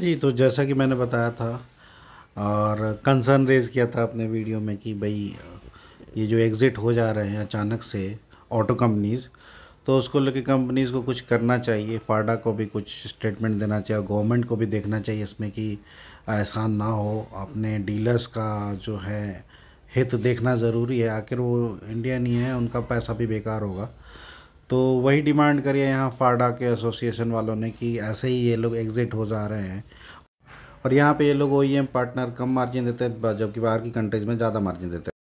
जी तो जैसा कि मैंने बताया था और कंसर्न रेज़ किया था अपने वीडियो में कि भाई ये जो एग्ज़िट हो जा रहे हैं अचानक से ऑटो कंपनीज़ तो उसको लेके कंपनीज़ को कुछ करना चाहिए फाडा को भी कुछ स्टेटमेंट देना चाहिए गवर्नमेंट को भी देखना चाहिए इसमें कि एहसान ना हो अपने डीलर्स का जो है हित देखना ज़रूरी है आखिर वो इंडियन ही है उनका पैसा भी बेकार होगा तो वही डिमांड करिए यहाँ फाडा के एसोसिएशन वालों ने कि ऐसे ही ये लोग एग्ज़िट हो जा रहे हैं और यहाँ पे ये लोग ओ पार्टनर e कम मार्जिन देते हैं जबकि बाहर की कंट्रीज़ में ज़्यादा मार्जिन देते हैं